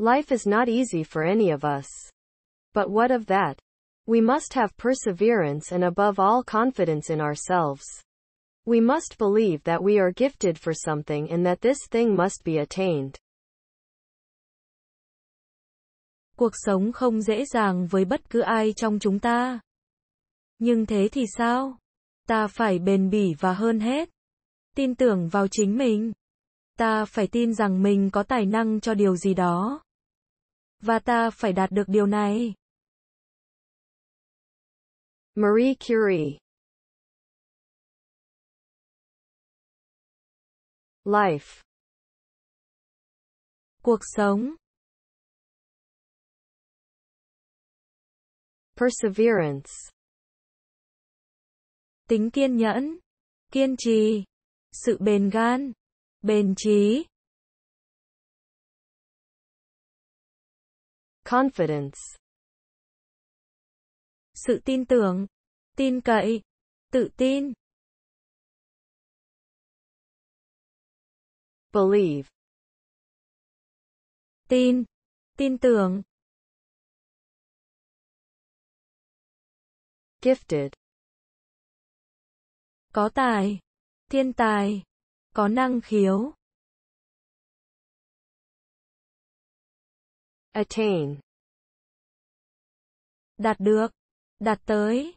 Life is not easy for any of us. But what of that? We must have perseverance and above all confidence in ourselves. We must believe that we are gifted for something and that this thing must be attained. Cuộc sống không dễ dàng với bất cứ ai trong chúng ta. Nhưng thế thì sao? Ta phải bền bỉ và hơn hết. Tin tưởng vào chính mình. Ta phải tin rằng mình có tài năng cho điều gì đó. Và ta phải đạt được điều này. Marie Curie Life Cuộc sống Perseverance Tính kiên nhẫn Kiên trì Sự bền gan Bền trí confidence. Sự tin tưởng, tin cậy, tự tin. Believe. Tin, tin tưởng. Gifted. Có tài, thiên tài, có năng khiếu. attain đạt được đạt tới